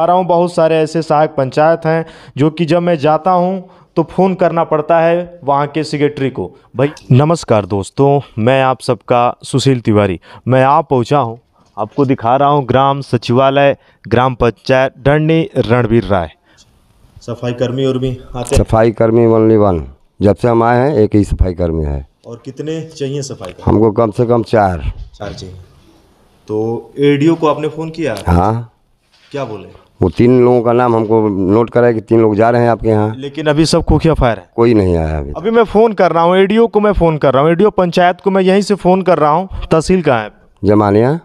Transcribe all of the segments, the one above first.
आ रहा हूँ बहुत सारे ऐसे सहायक पंचायत हैं जो कि जब मैं जाता हूँ तो फ़ोन करना पड़ता है वहाँ के सेक्रेटरी को भाई नमस्कार दोस्तों मैं आप सबका सुशील तिवारी मैं आप पहुँचा हूँ आपको दिखा रहा हूँ ग्राम सचिवालय ग्राम पंचायत डंडी रणवीर राय सफाई कर्मी और भी आते सफाई कर्मी ओनली वन जब से हम आए हैं एक ही सफाई कर्मी है और कितने चाहिए सफाई कर्मी? हमको कम से कम चार चार चाहिए तो एडीओ को आपने फ़ोन किया हाँ क्या बोले वो तीन लोगों का नाम हमको नोट करा है कि तीन लोग जा रहे हैं आपके यहाँ लेकिन अभी सब खुफिया फायर है कोई नहीं आया अभी अभी मैं फ़ोन कर रहा हूँ एडीओ को मैं फ़ोन कर रहा हूँ एडीओ पंचायत को मैं यहीं से फ़ोन कर रहा हूँ तहसील कहाँ है जमानिया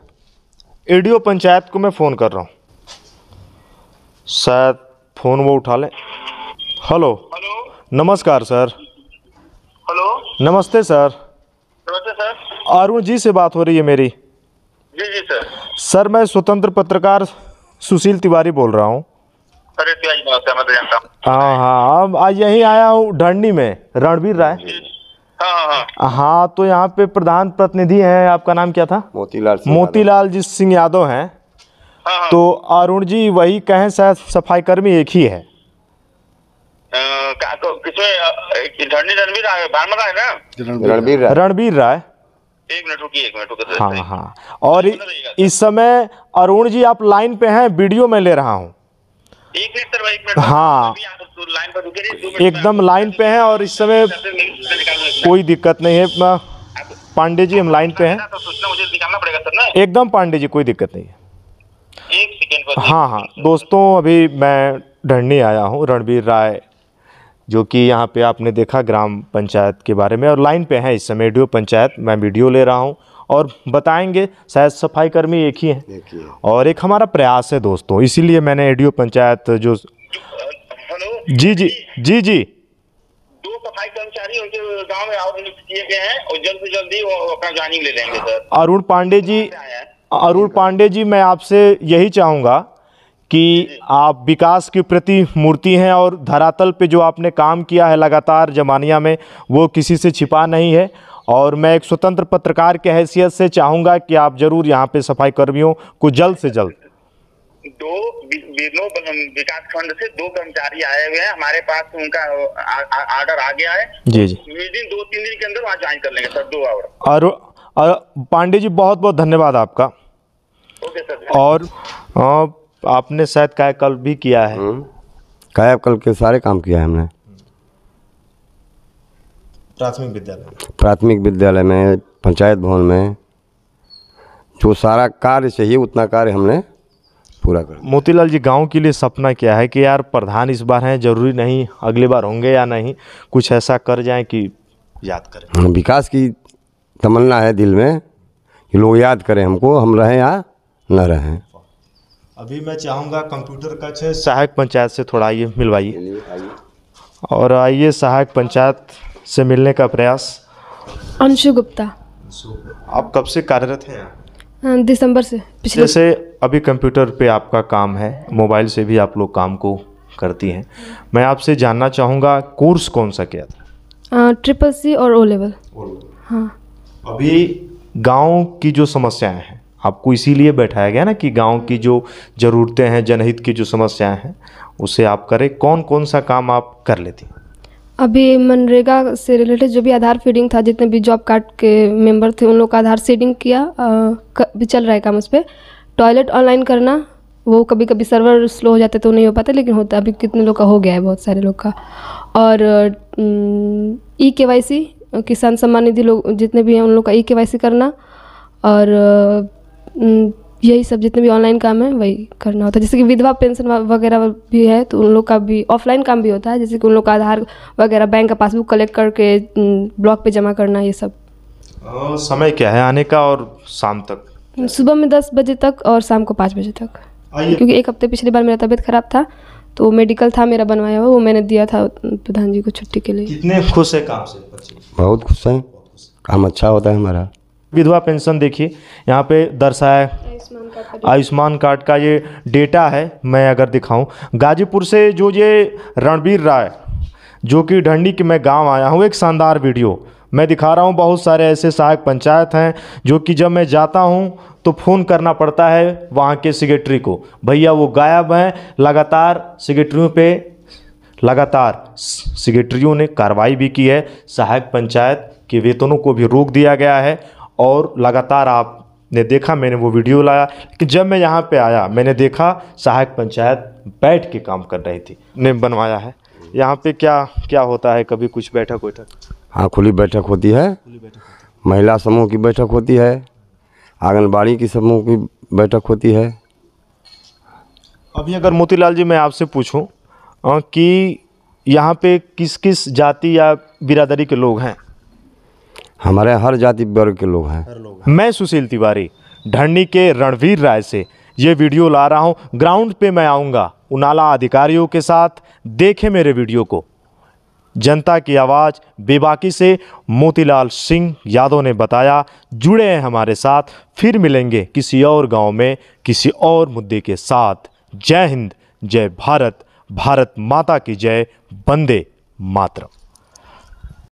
एडीओ पंचायत को मैं फ़ोन कर रहा हूँ शायद फ़ोन वो उठा लें हेलो नमस्कार सर हेलो नमस्ते नमस्ते सर अरुण जी से बात हो रही है मेरी जी जी सर सर मैं स्वतंत्र पत्रकार सुशील तिवारी बोल रहा हूँ तो हाँ हाँ अब यही आया हूँ ढंडी में रणबीर राय हाँ, हाँ, हाँ।, हाँ, तो यहाँ पे प्रधान प्रतिनिधि हैं आपका नाम क्या था मोतीलाल मोतीलाल जी सिंह यादव हैं तो अरुण जी वही कहें शायद सफाई कर्मी एक ही है रणबीर राय रणबीर राय एक मिनट रुकी एक मिनट रुकिए हाँ हाँ और तो इस समय अरुण जी आप लाइन पे हैं वीडियो में ले रहा हूँ एक मिनट सर एक मिनट हाँ लाइन पर रुके एकदम लाइन पे हैं और इस समय कोई दिक्कत नहीं है पांडे जी हम लाइन पे हैं तो एकदम पांडे जी कोई दिक्कत नहीं है एक सेकेंड हाँ हाँ दोस्तों अभी मैं ढंडी आया हूँ रणबीर राय जो कि यहाँ पे आपने देखा ग्राम पंचायत के बारे में और लाइन पे हैं इस समय डी पंचायत मैं वीडियो ले रहा हूँ और बताएंगे शायद सफाई कर्मी एक ही हैं और एक हमारा प्रयास है दोस्तों इसीलिए मैंने एडीओ पंचायत जो जी जी जी जी दो सफाई कर्मचारी अरुण पांडे जी अरुण पांडे जी मैं आपसे यही चाहूँगा कि आप विकास की प्रति मूर्ति हैं और धरातल पे जो आपने काम किया है लगातार जमानिया में वो किसी से छिपा नहीं है और मैं एक स्वतंत्र पत्रकार के हैसियत से चाहूंगा कि आप ज़रूर यहाँ पे सफाई कर्मियों को जल्द से जल्द दो विकास खंड से दो कर्मचारी आए हुए हैं हमारे पास उनका ऑर्डर आ गया है जी जी दिन दो तीन दिन के अंदर वहाँ ज्वाइन कर लेंगे सर दो आवर और, और पांडे जी बहुत बहुत धन्यवाद आपका ओके सर और आ, आपने शायद कायाकल्प भी किया है हम्म। कायाकल्प के सारे काम किया है हमने प्राथमिक विद्यालय प्राथमिक विद्यालय में पंचायत भवन में जो सारा कार्य चाहिए उतना कार्य हमने पूरा कर मोतीलाल जी गांव के लिए सपना क्या है कि यार प्रधान इस बार हैं जरूरी नहीं अगली बार होंगे या नहीं कुछ ऐसा कर जाए कि याद करें हाँ, विकास की तमन्ना है दिल में कि लोग याद करें हमको हम रहें या न रहें अभी मैं चाहूँगा कंप्यूटर कक्ष सहायक पंचायत से थोड़ा आइए मिलवाइए और आइए सहायक पंचायत से मिलने का प्रयास अंशु गुप्ता आप कब से कार्यरत हैं दिसंबर से पिछले जैसे अभी कंप्यूटर पे आपका काम है मोबाइल से भी आप लोग काम को करती हैं मैं आपसे जानना चाहूँगा कोर्स कौन सा किया था ट्रिपल सी और ओ लेवल हाँ अभी गांव की जो समस्याएं हैं आपको इसीलिए बैठाया गया ना कि गांव की जो ज़रूरतें हैं जनहित की जो समस्याएं हैं उसे आप करें कौन कौन सा काम आप कर लेती अभी मनरेगा से रिलेटेड जो भी आधार फीडिंग था जितने भी जॉब कार्ड के मेंबर थे उन लोग का आधार सीडिंग किया भी चल रहा है काम उस पर टॉयलेट ऑनलाइन करना वो कभी कभी सर्वर स्लो हो जाते तो नहीं हो पाते लेकिन होता अभी कितने लोग का हो गया है बहुत सारे लोग का और ई के वाई सी किसान सम्मान निधि लोग जितने भी हैं उन लोग का ई के वाई सी करना और यही सब जितने भी ऑनलाइन काम है वही करना होता है जैसे कि विधवा पेंशन वगैरह भी है तो उन लोग का भी ऑफलाइन काम भी होता है जैसे कि उन लोग का आधार वगैरह बैंक का पासबुक कलेक्ट करके ब्लॉक पे जमा करना ये सब समय क्या है आने का और शाम तक सुबह में दस बजे तक और शाम को पाँच बजे तक क्योंकि एक हफ्ते पिछली बार मेरा तबीयत खराब था तो मेडिकल था मेरा बनवाया हुआ वो मैंने दिया था प्रधान जी को छुट्टी के लिए कितने खुश है काम से बहुत खुश हैं काम अच्छा होता है हमारा विधवा पेंशन देखिए यहाँ पे दर्शाया आयुष्मान कार्ड का ये डेटा है मैं अगर दिखाऊं गाजीपुर से जो ये रणबीर राय जो कि ढंडी के मैं गांव आया हूँ एक शानदार वीडियो मैं दिखा रहा हूँ बहुत सारे ऐसे सहायक पंचायत हैं जो कि जब मैं जाता हूँ तो फ़ोन करना पड़ता है वहाँ के सेक्रेटरी को भैया वो गायब हैं लगातार सेक्रेटरियों पर लगातार सेक्रेटरियों ने कार्रवाई भी की है सहायक पंचायत के वेतनों को भी रोक दिया गया है और लगातार आप ने देखा मैंने वो वीडियो लाया कि जब मैं यहाँ पे आया मैंने देखा सहायक पंचायत बैठ के काम कर रही थी ने बनवाया है यहाँ पे क्या क्या होता है कभी कुछ बैठक वैठक हाँ खुली बैठक होती है महिला समूह की बैठक होती है आंगनबाड़ी की समूह की बैठक होती है अभी अगर मोतीलाल जी मैं आपसे पूछूँ कि यहाँ पे किस किस जाति या बिरादरी के लोग हैं हमारे हर जाति वर्ग के लोग हैं मैं सुशील तिवारी ढंडी के रणवीर राय से ये वीडियो ला रहा हूँ ग्राउंड पे मैं आऊँगा उनाला अधिकारियों के साथ देखें मेरे वीडियो को जनता की आवाज़ बेबाकी से मोतीलाल सिंह यादव ने बताया जुड़े हैं हमारे साथ फिर मिलेंगे किसी और गांव में किसी और मुद्दे के साथ जय हिंद जय भारत भारत माता की जय बंदे मातरम